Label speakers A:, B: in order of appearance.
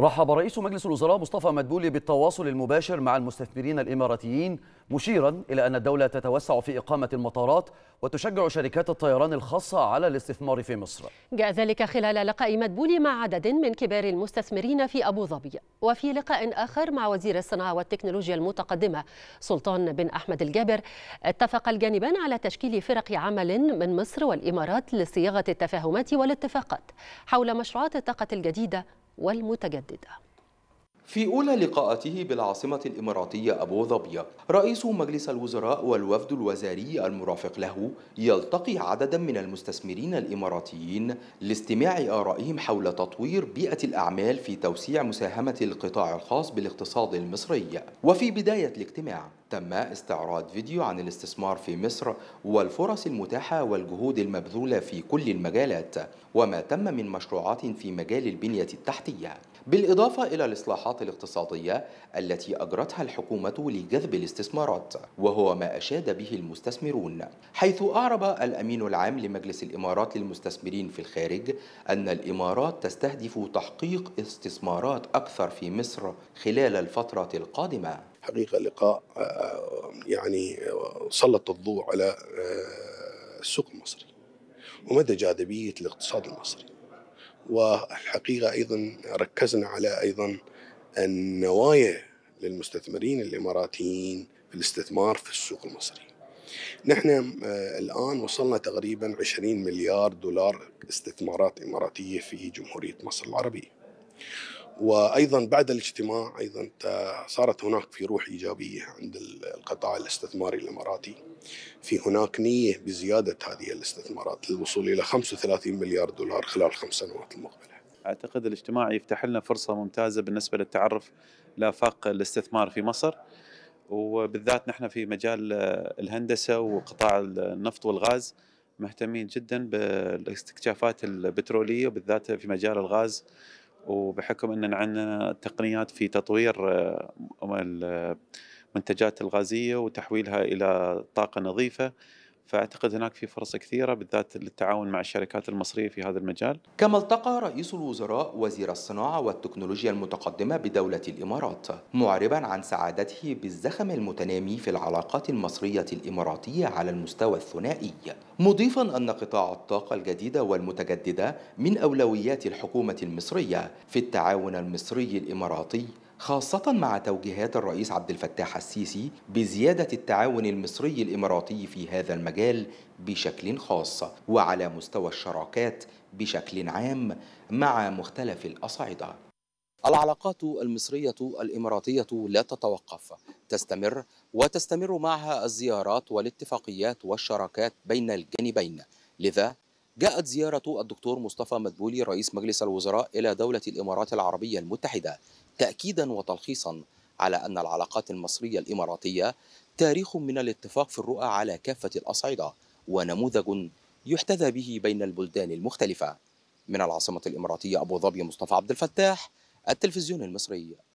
A: رحب رئيس مجلس الوزراء مصطفى مدبولي بالتواصل المباشر مع المستثمرين الإماراتيين مشيرا إلى أن الدولة تتوسع في إقامة المطارات وتشجع شركات الطيران الخاصة على الاستثمار في مصر
B: جاء ذلك خلال لقاء مدبولي مع عدد من كبار المستثمرين في أبو ظبي وفي لقاء آخر مع وزير الصناعة والتكنولوجيا المتقدمة سلطان بن أحمد الجابر اتفق الجانبان على تشكيل فرق عمل من مصر والإمارات لصياغة التفاهمات والاتفاقات حول مشروعات الطاقة الجديدة والمتجددة
C: في أولى لقاءاته بالعاصمة الإماراتية أبو ظبي رئيس مجلس الوزراء والوفد الوزاري المرافق له يلتقي عددا من المستثمرين الإماراتيين لاستماع آرائهم حول تطوير بيئة الأعمال في توسيع مساهمة القطاع الخاص بالاقتصاد المصري وفي بداية الاجتماع تم استعراض فيديو عن الاستثمار في مصر والفرص المتاحة والجهود المبذولة في كل المجالات وما تم من مشروعات في مجال البنية التحتية بالإضافة إلى الإصلاحات الاقتصادية التي أجرتها الحكومة لجذب الاستثمارات وهو ما أشاد به المستثمرون حيث أعرب الأمين العام لمجلس الإمارات للمستثمرين في الخارج أن الإمارات تستهدف تحقيق استثمارات أكثر في مصر خلال الفترة القادمة حقيقة لقاء آه،
D: يعني سلط الضوء على آه، السوق المصري ومدى جاذبية الاقتصاد المصري والحقيقة أيضا ركزنا على أيضا النوايا للمستثمرين الإماراتيين في الاستثمار في السوق المصري نحن آه، الآن وصلنا تقريبا 20 مليار دولار استثمارات إماراتية في جمهورية مصر العربية وايضا بعد الاجتماع ايضا صارت هناك في روح ايجابيه عند القطاع الاستثماري الاماراتي في هناك نيه بزياده هذه الاستثمارات
A: للوصول الى 35 مليار دولار خلال الخمس سنوات المقبله. اعتقد الاجتماع يفتح لنا فرصه ممتازه بالنسبه للتعرف لافاق الاستثمار في مصر وبالذات نحن في مجال الهندسه وقطاع النفط والغاز مهتمين جدا بالاستكشافات البتروليه وبالذات في مجال الغاز وبحكم ان عندنا تقنيات في تطوير آه، المنتجات الغازيه وتحويلها الى طاقه نظيفه فاعتقد هناك في فرص كثيره بالذات للتعاون مع الشركات المصريه في هذا المجال. كما التقى رئيس الوزراء وزير الصناعه
C: والتكنولوجيا المتقدمه بدوله الامارات معربا عن سعادته بالزخم المتنامي في العلاقات المصريه الاماراتيه على المستوى الثنائي، مضيفا ان قطاع الطاقه الجديده والمتجدده من اولويات الحكومه المصريه في التعاون المصري الاماراتي خاصة مع توجيهات الرئيس عبد الفتاح السيسي بزيادة التعاون المصري الإماراتي في هذا المجال بشكل خاص وعلى مستوى الشراكات بشكل عام مع مختلف الأصعدة. العلاقات المصرية الإماراتية لا تتوقف تستمر وتستمر معها الزيارات والاتفاقيات والشراكات بين الجانبين لذا جاءت زيارة الدكتور مصطفى مدبولي رئيس مجلس الوزراء إلى دولة الإمارات العربية المتحدة تأكيدا وتلخيصا على أن العلاقات المصرية الإماراتية تاريخ من الاتفاق في الرؤى على كافة الأصعدة ونموذج يحتذى به بين البلدان المختلفة من العاصمة الإماراتية أبو ظبي مصطفى عبد الفتاح التلفزيون المصري